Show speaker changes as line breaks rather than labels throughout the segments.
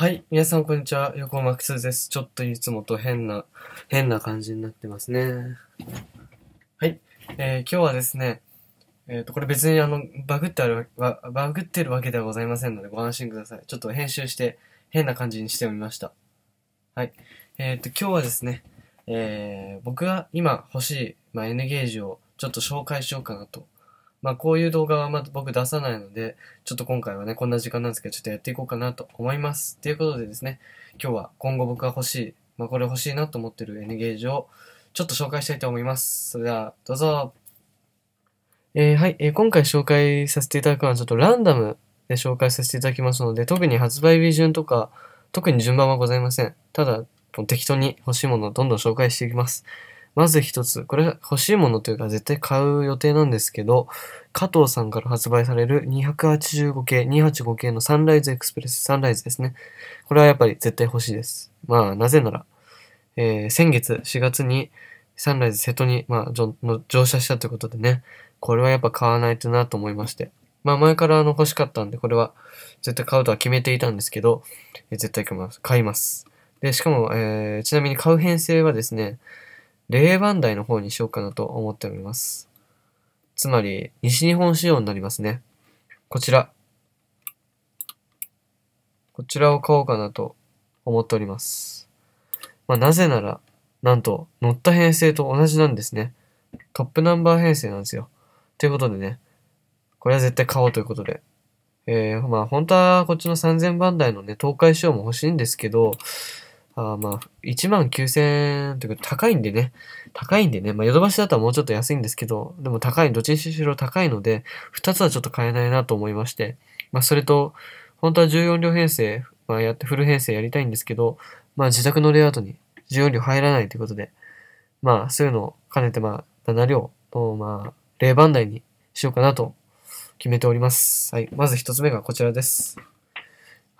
はい。皆さん、こんにちは。横マックスです。ちょっといつもと変な、変な感じになってますね。はい。えー、今日はですね、えっ、ー、と、これ別にあの、バグってあるわ、バグってるわけではございませんので、ご安心ください。ちょっと編集して、変な感じにしてみました。はい。えっ、ー、と、今日はですね、えー、僕が今欲しい、まあ、N ゲージをちょっと紹介しようかなとまあこういう動画はまだ僕出さないので、ちょっと今回はね、こんな時間なんですけど、ちょっとやっていこうかなと思います。ということでですね、今日は今後僕が欲しい、まあこれ欲しいなと思ってる N ゲージをちょっと紹介したいと思います。それでは、どうぞ。えー、はい、えー、今回紹介させていただくのはちょっとランダムで紹介させていただきますので、特に発売日順とか、特に順番はございません。ただ、適当に欲しいものをどんどん紹介していきます。まず一つ、これ欲しいものというか絶対買う予定なんですけど、加藤さんから発売される285系、285系のサンライズエクスプレス、サンライズですね。これはやっぱり絶対欲しいです。まあ、なぜなら、えー、先月4月にサンライズ瀬戸に、まあ、乗車したということでね、これはやっぱ買わないとなと思いまして。まあ前からあの欲しかったんで、これは絶対買うとは決めていたんですけど、えー、絶対買います。買います。で、しかも、えー、ちなみに買う編成はですね、冷番台の方にしようかなと思っております。つまり、西日本仕様になりますね。こちら。こちらを買おうかなと思っております。まあ、なぜなら、なんと、乗った編成と同じなんですね。トップナンバー編成なんですよ。ということでね、これは絶対買おうということで。えー、まあ、本当はこっちの3000番台のね、東海仕様も欲しいんですけど、あまあ、1万9000円というか高いんでね、高いんでね、まあヨドバシだったらもうちょっと安いんですけど、でも高い、どっちにしろ高いので、2つはちょっと買えないなと思いまして、まあそれと、本当は14両編成、まあやってフル編成やりたいんですけど、まあ自宅のレイアウトに14両入らないということで、まあそういうのを兼ねてまあ7両とまあ0番台にしようかなと決めております。はい。まず1つ目がこちらです。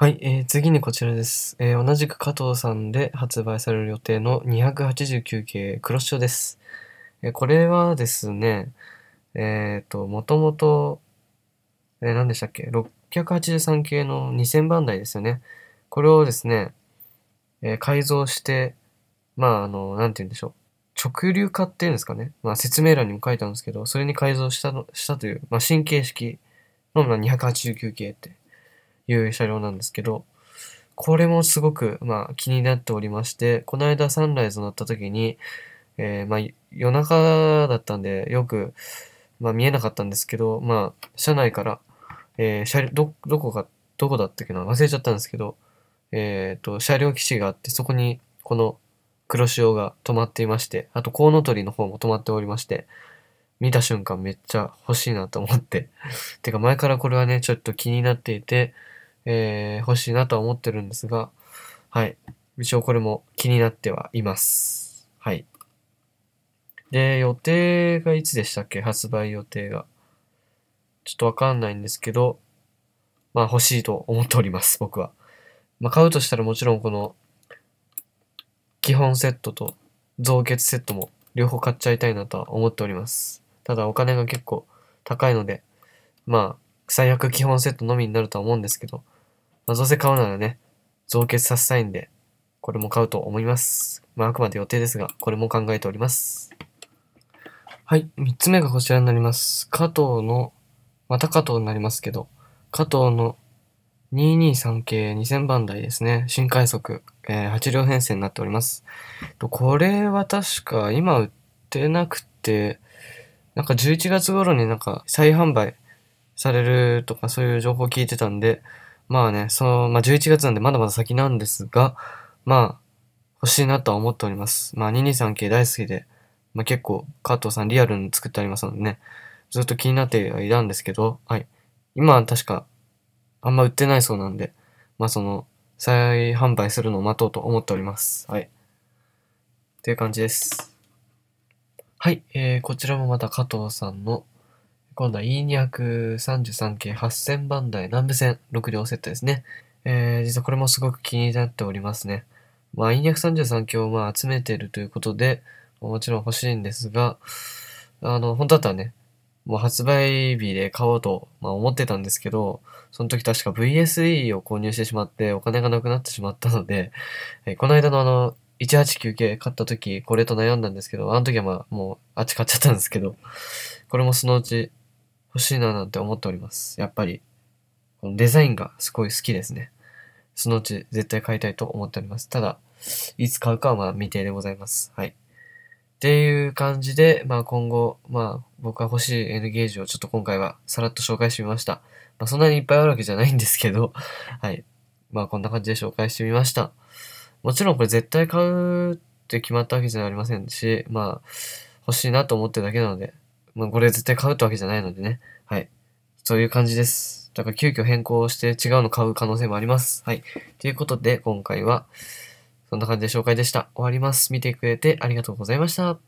はい、えー、次にこちらです、えー、同じく加藤さんで発売される予定の289系クロショです。えー、これはですね、えっ、ー、と、もともと、えー、何でしたっけ、683系の2000番台ですよね。これをですね、えー、改造して、まあ、あの、なんて言うんでしょう。直流化っていうんですかね。まあ、説明欄にも書いてあるんですけど、それに改造したの、したという、まあ、新形式の289系っていう車両なんですけど、これもすごく、まあ、気になっておりまして、この間サンライズ乗った時に、えー、まあ、夜中だったんで、よく、まあ、見えなかったんですけど、まあ、車内から、えー、車ど、どこか、どこだったっけな忘れちゃったんですけど、えっ、ー、と、車両基地があって、そこに、この黒潮が止まっていまして、あとコウノトリの方も止まっておりまして、見た瞬間めっちゃ欲しいなと思って。てか前からこれはね、ちょっと気になっていて、えー、欲しいなとは思ってるんですが、はい。一応これも気になってはいます。はい。で、予定がいつでしたっけ発売予定が。ちょっとわかんないんですけど、まあ欲しいと思っております、僕は。まあ買うとしたらもちろんこの、基本セットと増結セットも両方買っちゃいたいなとは思っております。ただお金が結構高いので、まあ最悪基本セットのみになるとは思うんですけど、まあ、どうせ買うならね、増結させたいんで、これも買うと思います。まあ、あくまで予定ですが、これも考えております。はい、3つ目がこちらになります。加藤の、また加藤になりますけど、加藤の223系2000番台ですね。新快速、えー、8両編成になっております。これは確か今売ってなくて、なんか11月頃になんか再販売されるとかそういう情報を聞いてたんで、まあね、その、まあ11月なんでまだまだ先なんですが、まあ、欲しいなとは思っております。まあ223系大好きで、まあ結構加藤さんリアルに作ってありますのでね、ずっと気になってはいたんですけど、はい。今は確かあんま売ってないそうなんで、まあその、再販売するのを待とうと思っております。はい。という感じです。はい、えー、こちらもまた加藤さんの今度は E233 系8000番台南部線6両セットですね。えー、実はこれもすごく気になっておりますね。まあ、E233 系をまあ集めてるということで、もちろん欲しいんですが、あの、本当だったらね、もう発売日で買おうと、まあ、思ってたんですけど、その時確か VSE を購入してしまってお金がなくなってしまったので、えー、この間のあの、189系買った時これと悩んだんですけど、あの時はまあもうあっち買っちゃったんですけど、これもそのうち欲しいななんて思っております。やっぱり、このデザインがすごい好きですね。そのうち絶対買いたいと思っております。ただ、いつ買うかはまあ未定でございます。はい。っていう感じで、まあ今後、まあ僕が欲しい N ゲージをちょっと今回はさらっと紹介してみました。まあそんなにいっぱいあるわけじゃないんですけど、はい。まあこんな感じで紹介してみました。もちろんこれ絶対買うって決まったわけじゃありませんし、まあ欲しいなと思ってるだけなので、まあ、これ絶対買うってわけじゃないのでね。はい。そういう感じです。だから急遽変更して違うの買う可能性もあります。はい。ということで、今回は、そんな感じで紹介でした。終わります。見てくれてありがとうございました。